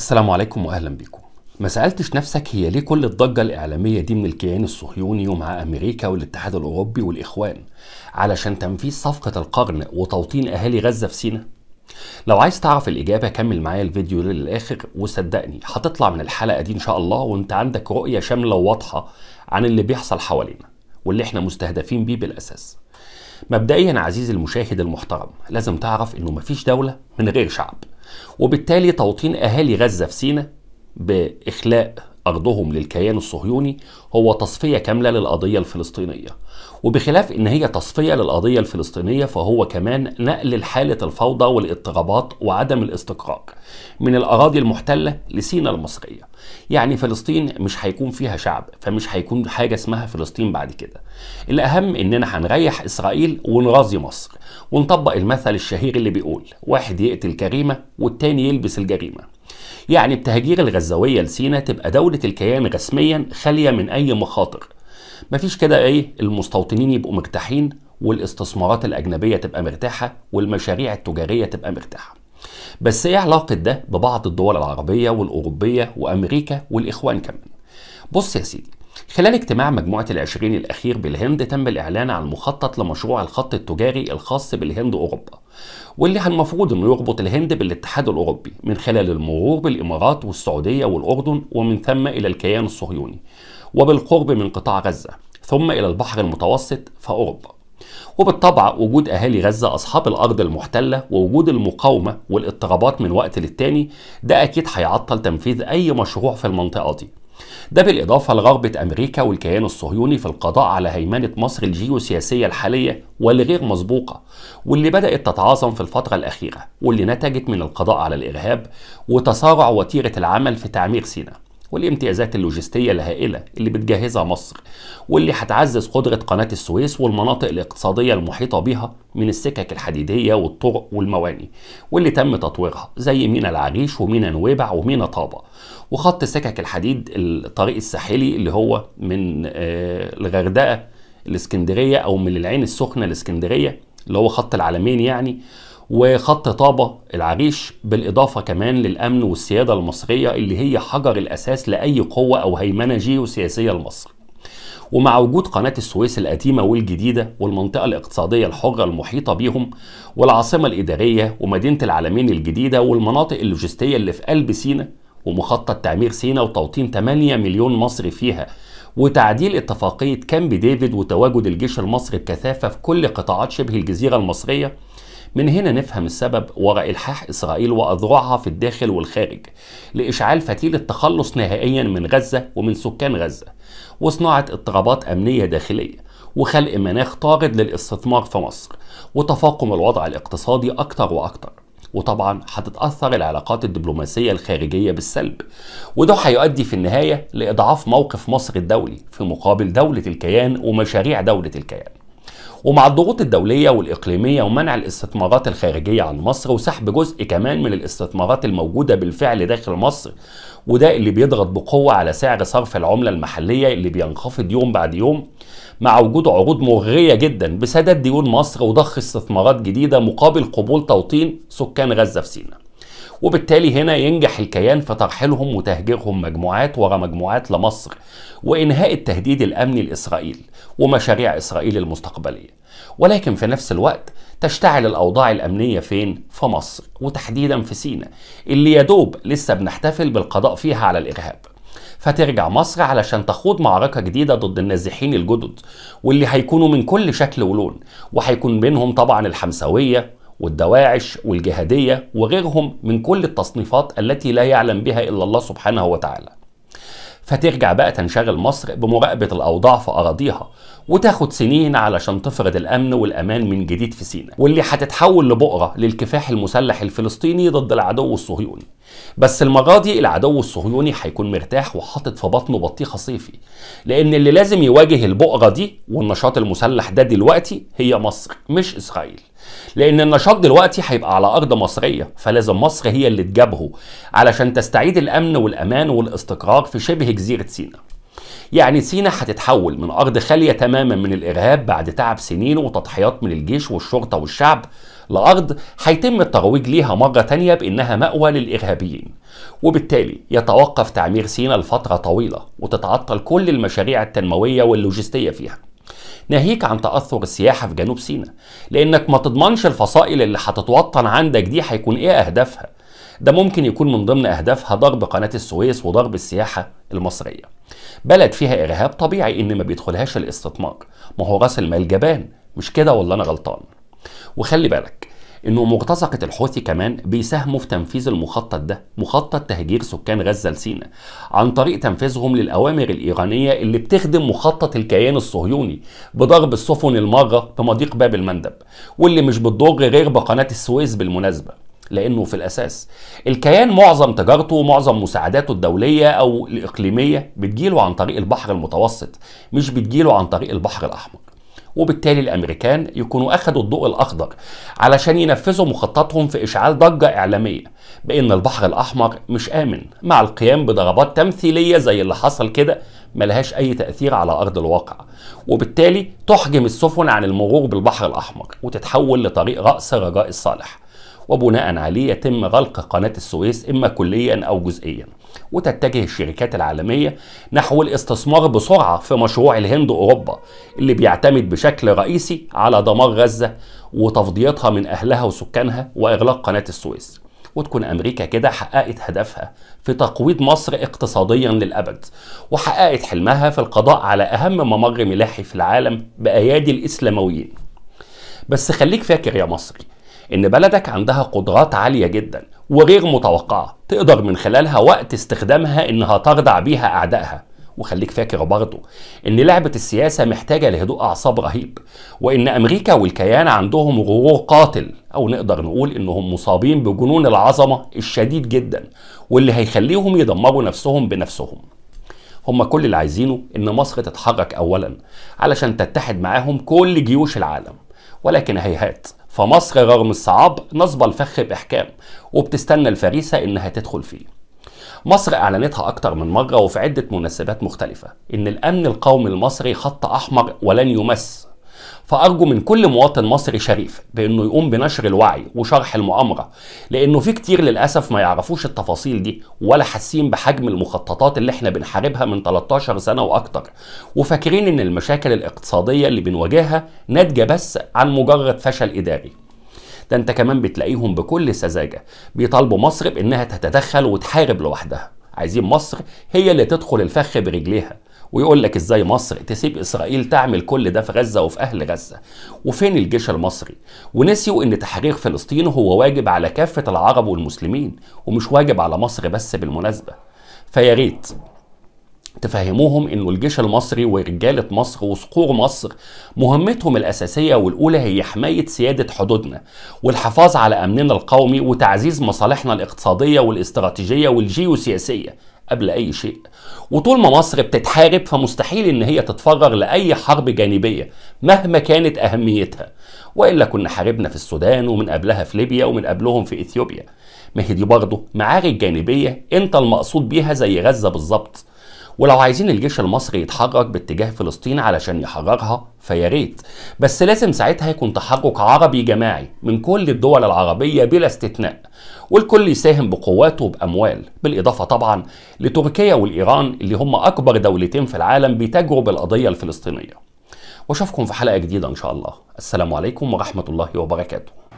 السلام عليكم واهلا بكم ما سألتش نفسك هي ليه كل الضجة الإعلامية دي من الكيان الصهيوني ومع أمريكا والاتحاد الأوروبي والإخوان علشان تنفيذ صفقة القرن وتوطين أهالي غزة في سينا؟ لو عايز تعرف الإجابة كمل معايا الفيديو للآخر وصدقني هتطلع من الحلقة دي إن شاء الله وأنت عندك رؤية شاملة وواضحة عن اللي بيحصل حوالينا واللي احنا مستهدفين بيه بالأساس مبدئيا عزيزي المشاهد المحترم لازم تعرف إنه مفيش دولة من غير شعب وبالتالي توطين أهالي غزة في سيناء بإخلاء أرضهم للكيان الصهيوني هو تصفية كاملة للقضية الفلسطينية وبخلاف إن هي تصفية للقضية الفلسطينية فهو كمان نقل لحالة الفوضى والاضطرابات وعدم الاستقرار من الأراضي المحتلة لسينا المصرية يعني فلسطين مش هيكون فيها شعب فمش هيكون حاجة اسمها فلسطين بعد كده الأهم إننا هنريح إسرائيل ونراضي مصر ونطبق المثل الشهير اللي بيقول واحد يقتل كريمة والتاني يلبس الجريمة يعني بتهجير الغزاوية لسينا تبقى دولة الكيان رسميا خالية من أي مخاطر مفيش كده إيه المستوطنين يبقوا مرتاحين والاستثمارات الأجنبية تبقى مرتاحة والمشاريع التجارية تبقى مرتاحة بس ايه علاقة ده ببعض الدول العربية والأوروبية وأمريكا والإخوان كمان بص يا سيدي خلال اجتماع مجموعة العشرين الأخير بالهند تم الإعلان عن مخطط لمشروع الخط التجاري الخاص بالهند أوروبا واللي المفروض انه يربط الهند بالاتحاد الاوروبي من خلال المرور بالامارات والسعوديه والاردن ومن ثم الى الكيان الصهيوني وبالقرب من قطاع غزه ثم الى البحر المتوسط فاوروبا وبالطبع وجود أهالي غزة أصحاب الأرض المحتلة ووجود المقاومة والاضطرابات من وقت للتاني ده أكيد هيعطل تنفيذ أي مشروع في المنطقة دي ده بالإضافة لرغبة أمريكا والكيان الصهيوني في القضاء على هيمنة مصر الجيوسياسية الحالية واللي غير مسبوقة واللي بدأت تتعاظم في الفترة الأخيرة واللي نتجت من القضاء على الإرهاب وتسارع وتيرة العمل في تعمير سيناء والامتيازات اللوجستية الهائلة اللي بتجهزها مصر واللي هتعزز قدرة قناة السويس والمناطق الاقتصادية المحيطة بها من السكك الحديدية والطرق والمواني واللي تم تطويرها زي مينا العريش ومينا نويبع ومينا طابة وخط سكك الحديد الطريق الساحلي اللي هو من آه، الغردقة الاسكندرية أو من العين السخنة الاسكندرية اللي هو خط العالمين يعني وخط طابة العريش بالإضافة كمان للأمن والسيادة المصرية اللي هي حجر الأساس لأي قوة أو هيمنة جيوسياسية لمصر ومع وجود قناة السويس القديمة والجديدة والمنطقة الاقتصادية الحرة المحيطة بيهم والعاصمة الإدارية ومدينة العالمين الجديدة والمناطق اللوجستية اللي في قلب سينا ومخطط تعمير سينا وتوطين 8 مليون مصري فيها وتعديل اتفاقية كامب ديفيد وتواجد الجيش المصري بكثافة في كل قطاعات شبه الجزيرة المصرية من هنا نفهم السبب وراء إلحاح إسرائيل وأذرعها في الداخل والخارج لإشعال فتيل التخلص نهائيا من غزة ومن سكان غزة وصناعة اضطرابات أمنية داخلية وخلق مناخ طارد للاستثمار في مصر وتفاقم الوضع الاقتصادي أكتر وأكتر وطبعا هتتأثر العلاقات الدبلوماسية الخارجية بالسلب وده هيؤدي في النهاية لإضعاف موقف مصر الدولي في مقابل دولة الكيان ومشاريع دولة الكيان ومع الضغوط الدولية والإقليمية ومنع الاستثمارات الخارجية عن مصر وسحب جزء كمان من الاستثمارات الموجودة بالفعل داخل مصر وده اللي بيضغط بقوة على سعر صرف العملة المحلية اللي بينخفض يوم بعد يوم مع وجود عروض مغرية جدا بسداد ديون مصر وضخ استثمارات جديدة مقابل قبول توطين سكان غزة في سيناء وبالتالي هنا ينجح الكيان في ترحيلهم وتهجيرهم مجموعات ورا مجموعات لمصر وإنهاء التهديد الأمني لإسرائيل ومشاريع إسرائيل المستقبلية ولكن في نفس الوقت تشتعل الأوضاع الأمنية فين؟ في مصر وتحديدا في سيناء اللي يدوب لسه بنحتفل بالقضاء فيها على الإرهاب فترجع مصر علشان تخوض معركة جديدة ضد النازحين الجدد واللي هيكونوا من كل شكل ولون وهيكون بينهم طبعا الحمسوية والدواعش والجهادية وغيرهم من كل التصنيفات التي لا يعلم بها إلا الله سبحانه وتعالى فترجع بقى تنشغل مصر بمراقبة الأوضاع في أراضيها وتاخد سنين علشان تفرض الأمن والأمان من جديد في سيناء واللي هتتحول لبؤرة للكفاح المسلح الفلسطيني ضد العدو الصهيوني بس المرة دي العدو الصهيوني هيكون مرتاح وحاطط في بطنه بطيخة صيفي لأن اللي لازم يواجه البؤرة دي والنشاط المسلح ده دلوقتي هي مصر مش إسرائيل لان النشاط دلوقتي هيبقى على ارض مصريه فلازم مصر هي اللي تجابهه علشان تستعيد الامن والامان والاستقرار في شبه جزيره سيناء يعني سينا هتتحول من أرض خالية تماما من الإرهاب بعد تعب سنين وتضحيات من الجيش والشرطة والشعب لأرض هيتم الترويج ليها مرة تانية بإنها مأوى للإرهابيين وبالتالي يتوقف تعمير سينا لفترة طويلة وتتعطل كل المشاريع التنموية واللوجستية فيها ناهيك عن تأثر السياحة في جنوب سيناء لأنك ما تضمنش الفصائل اللي هتتوطن عندك دي هيكون إيه أهدافها ده ممكن يكون من ضمن أهدافها ضرب قناة السويس وضرب السياحة المصرية بلد فيها إرهاب طبيعي إن ما بيدخلهاش الاستثمار ما هو راس المال جبان مش كده ولا أنا غلطان وخلي بالك انه مرتزقة الحوثي كمان بيساهموا في تنفيذ المخطط ده مخطط تهجير سكان غزة لسينا عن طريق تنفيذهم للأوامر الإيرانية اللي بتخدم مخطط الكيان الصهيوني بضرب السفن المارة بمضيق باب المندب واللي مش بتضر غير بقناة السويس بالمناسبة لانه في الاساس الكيان معظم تجارته ومعظم مساعداته الدوليه او الاقليميه بتجيله عن طريق البحر المتوسط مش بتجيله عن طريق البحر الاحمر وبالتالي الامريكان يكونوا اخذوا الضوء الاخضر علشان ينفذوا مخططهم في اشعال ضجه اعلاميه بان البحر الاحمر مش امن مع القيام بضربات تمثيليه زي اللي حصل كده ملهاش اي تاثير على ارض الواقع وبالتالي تحجم السفن عن المرور بالبحر الاحمر وتتحول لطريق راس رجاء الصالح وبناء عليه يتم غلق قناة السويس إما كليا أو جزئيا وتتجه الشركات العالمية نحو الاستثمار بسرعة في مشروع الهند أوروبا اللي بيعتمد بشكل رئيسي على دمار غزة وتفضيتها من أهلها وسكانها وإغلاق قناة السويس وتكون امريكا كده حققت هدفها في تقويض مصر اقتصاديا للابد وحققت حلمها في القضاء على اهم ممر ملاحي في العالم بايادي الاسلامويين بس خليك فاكر يا مصري إن بلدك عندها قدرات عالية جدا وغير متوقعة تقدر من خلالها وقت استخدامها إنها تردع بيها أعدائها وخليك فاكر برضه إن لعبة السياسة محتاجة لهدوء أعصاب رهيب وإن أمريكا والكيان عندهم غرور قاتل أو نقدر نقول إنهم مصابين بجنون العظمة الشديد جدا واللي هيخليهم يدمروا نفسهم بنفسهم هم كل اللي عايزينه إن مصر تتحرك أولا علشان تتحد معاهم كل جيوش العالم ولكن هيهات فمصر رغم الصعاب نصب الفخ بإحكام وبتستنى الفريسة إنها تدخل فيه مصر أعلنتها أكتر من مرة وفي عدة مناسبات مختلفة إن الأمن القومي المصري خط أحمر ولن يمس فأرجو من كل مواطن مصري شريف بأنه يقوم بنشر الوعي وشرح المؤامرة لأنه في كتير للأسف ما يعرفوش التفاصيل دي ولا حاسين بحجم المخططات اللي احنا بنحاربها من 13 سنة وأكتر وفاكرين إن المشاكل الاقتصادية اللي بنواجهها ناتجة بس عن مجرد فشل إداري ده انت كمان بتلاقيهم بكل سذاجة بيطالبوا مصر بإنها تتدخل وتحارب لوحدها عايزين مصر هي اللي تدخل الفخ برجليها ويقول لك ازاي مصر تسيب اسرائيل تعمل كل ده في غزه وفي اهل غزه وفين الجيش المصري ونسيوا ان تحرير فلسطين هو واجب على كافه العرب والمسلمين ومش واجب على مصر بس بالمناسبه فيا ريت تفهموهم انه الجيش المصري ورجاله مصر وصقور مصر مهمتهم الاساسيه والاولى هي حمايه سياده حدودنا والحفاظ على امننا القومي وتعزيز مصالحنا الاقتصاديه والاستراتيجيه والجيوسياسيه قبل اي شيء وطول ما مصر بتتحارب فمستحيل ان هي تتفرغ لاي حرب جانبيه مهما كانت اهميتها والا كنا حاربنا في السودان ومن قبلها في ليبيا ومن قبلهم في اثيوبيا ما هي دي برضه معارك جانبيه انت المقصود بيها زي غزه بالظبط ولو عايزين الجيش المصري يتحرك باتجاه فلسطين علشان يحررها فيا ريت بس لازم ساعتها يكون تحرك عربي جماعي من كل الدول العربية بلا استثناء والكل يساهم بقواته وبأموال بالإضافة طبعا لتركيا والإيران اللي هم أكبر دولتين في العالم بيتاجروا بالقضية الفلسطينية واشوفكم في حلقة جديدة إن شاء الله السلام عليكم ورحمة الله وبركاته